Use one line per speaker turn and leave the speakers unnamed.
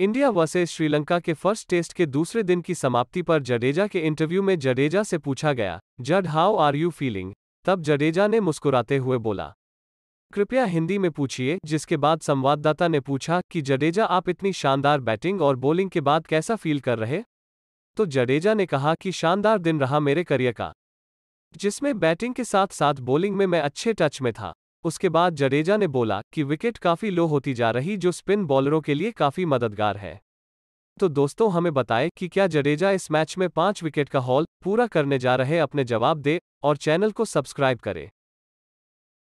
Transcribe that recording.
India versus Sri Lanka के first test के दूसरे दिन की समाप्ति पर जडेजा के इंटरव्यू में जडेजा से पूछा गया जड हाउ आर यू फीलिंग तब जडेजा ने मुस्कुराते हुए बोला कृपया हिंदी में पूछिए जिसके बाद संवाददाता ने पूछा कि जडेजा आप इतनी शानदार बैटिंग और बॉलिंग के बाद कैसा फील कर रहे तो जडेजा ने कहा कि शानदार दिन रहा मेरे करियर का जिसमें बैटिंग के साथ साथ बॉलिंग में मैं अच्छे टच में था उसके बाद जडेजा ने बोला कि विकेट काफी लो होती जा रही जो स्पिन बॉलरों के लिए काफी मददगार है तो दोस्तों हमें बताएं कि क्या जडेजा इस मैच में पांच विकेट का हॉल पूरा करने जा रहे अपने जवाब दे और चैनल को सब्सक्राइब करें